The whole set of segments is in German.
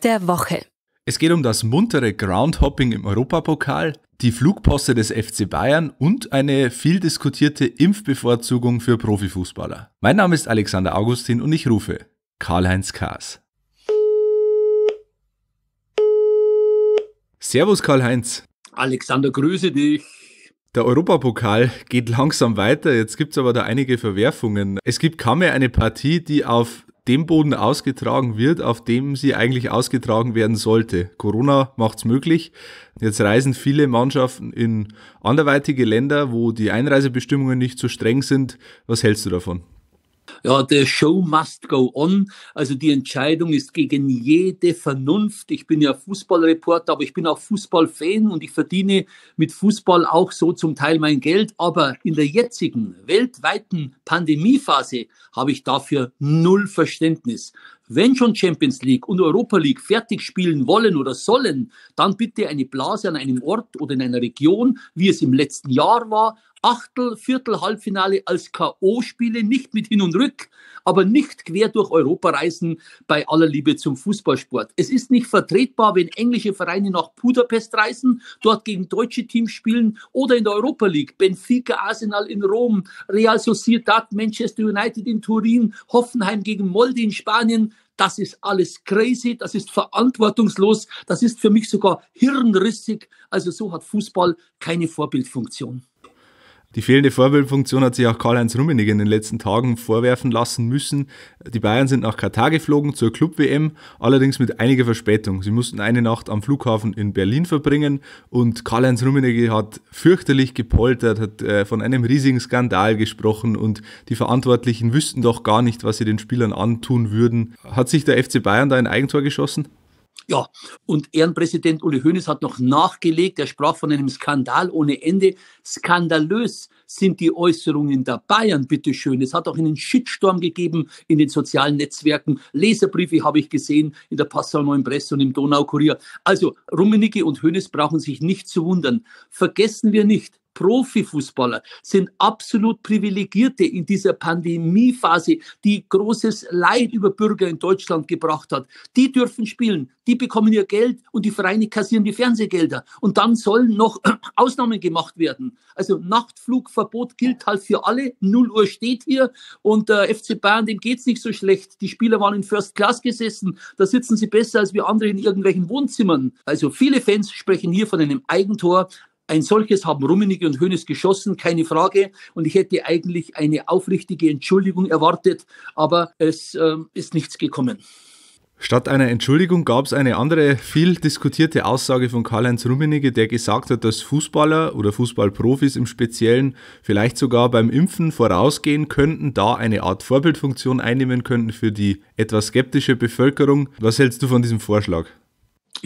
der Woche. Es geht um das muntere Groundhopping im Europapokal, die Flugposse des FC Bayern und eine viel diskutierte Impfbevorzugung für Profifußballer. Mein Name ist Alexander Augustin und ich rufe Karl-Heinz Kaas. Servus Karl-Heinz. Alexander, grüße dich. Der Europapokal geht langsam weiter, jetzt gibt es aber da einige Verwerfungen. Es gibt kaum mehr eine Partie, die auf dem Boden ausgetragen wird, auf dem sie eigentlich ausgetragen werden sollte. Corona macht es möglich. Jetzt reisen viele Mannschaften in anderweitige Länder, wo die Einreisebestimmungen nicht so streng sind. Was hältst du davon? Ja, the show must go on. Also die Entscheidung ist gegen jede Vernunft. Ich bin ja Fußballreporter, aber ich bin auch Fußballfan und ich verdiene mit Fußball auch so zum Teil mein Geld. Aber in der jetzigen weltweiten Pandemiephase habe ich dafür null Verständnis. Wenn schon Champions League und Europa League fertig spielen wollen oder sollen, dann bitte eine Blase an einem Ort oder in einer Region, wie es im letzten Jahr war, Achtel, Viertel, Halbfinale als K.O.-Spiele, nicht mit Hin und Rück, aber nicht quer durch Europa reisen bei aller Liebe zum Fußballsport. Es ist nicht vertretbar, wenn englische Vereine nach Budapest reisen, dort gegen deutsche Teams spielen oder in der Europa League. Benfica, Arsenal in Rom, Real Sociedad, Manchester United in Turin, Hoffenheim gegen Molde in Spanien. Das ist alles crazy, das ist verantwortungslos, das ist für mich sogar hirnrissig. Also so hat Fußball keine Vorbildfunktion. Die fehlende Vorbildfunktion hat sich auch Karl-Heinz Rummenigge in den letzten Tagen vorwerfen lassen müssen. Die Bayern sind nach Katar geflogen zur Club-WM, allerdings mit einiger Verspätung. Sie mussten eine Nacht am Flughafen in Berlin verbringen und Karl-Heinz Rummenigge hat fürchterlich gepoltert, hat äh, von einem riesigen Skandal gesprochen und die Verantwortlichen wüssten doch gar nicht, was sie den Spielern antun würden. Hat sich der FC Bayern da ein Eigentor geschossen? Ja, und Ehrenpräsident Uli Hoeneß hat noch nachgelegt, er sprach von einem Skandal ohne Ende. Skandalös sind die Äußerungen der Bayern, bitteschön. Es hat auch einen Shitstorm gegeben in den sozialen Netzwerken. Leserbriefe habe ich gesehen in der Passau Neuen Presse und im Donaukurier. Also Rummenigge und Hoeneß brauchen sich nicht zu wundern. Vergessen wir nicht, Profifußballer sind absolut Privilegierte in dieser Pandemiephase, die großes Leid über Bürger in Deutschland gebracht hat. Die dürfen spielen, die bekommen ihr Geld und die Vereine kassieren die Fernsehgelder. Und dann sollen noch Ausnahmen gemacht werden. Also Nachtflugverbot gilt halt für alle. 0 Uhr steht hier und der äh, FC Bayern, dem geht's nicht so schlecht. Die Spieler waren in First Class gesessen. Da sitzen sie besser als wir andere in irgendwelchen Wohnzimmern. Also viele Fans sprechen hier von einem Eigentor. Ein solches haben Rummenigge und Hönes geschossen, keine Frage. Und ich hätte eigentlich eine aufrichtige Entschuldigung erwartet, aber es äh, ist nichts gekommen. Statt einer Entschuldigung gab es eine andere viel diskutierte Aussage von Karl-Heinz Rummenigge, der gesagt hat, dass Fußballer oder Fußballprofis im Speziellen vielleicht sogar beim Impfen vorausgehen könnten, da eine Art Vorbildfunktion einnehmen könnten für die etwas skeptische Bevölkerung. Was hältst du von diesem Vorschlag?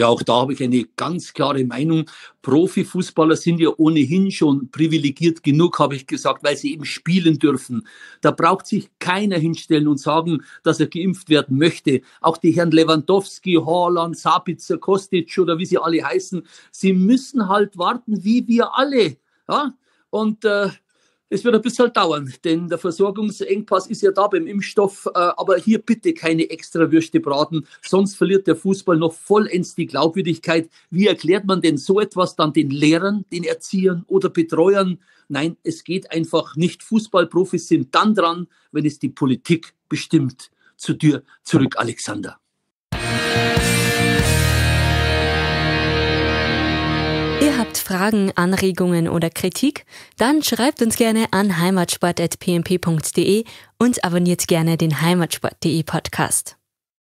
Ja, auch da habe ich eine ganz klare Meinung. Profifußballer sind ja ohnehin schon privilegiert genug, habe ich gesagt, weil sie eben spielen dürfen. Da braucht sich keiner hinstellen und sagen, dass er geimpft werden möchte. Auch die Herren Lewandowski, Haaland, Sabitzer, Kostic oder wie sie alle heißen, sie müssen halt warten, wie wir alle. Ja? Und äh, es wird ein bisschen dauern, denn der Versorgungsengpass ist ja da beim Impfstoff. Äh, aber hier bitte keine extra Würste braten, sonst verliert der Fußball noch vollends die Glaubwürdigkeit. Wie erklärt man denn so etwas dann den Lehrern, den Erziehern oder Betreuern? Nein, es geht einfach nicht. Fußballprofis sind dann dran, wenn es die Politik bestimmt. Zu dir zurück, Alexander. habt Fragen, Anregungen oder Kritik? Dann schreibt uns gerne an heimatsport.pmp.de und abonniert gerne den heimatsport.de Podcast.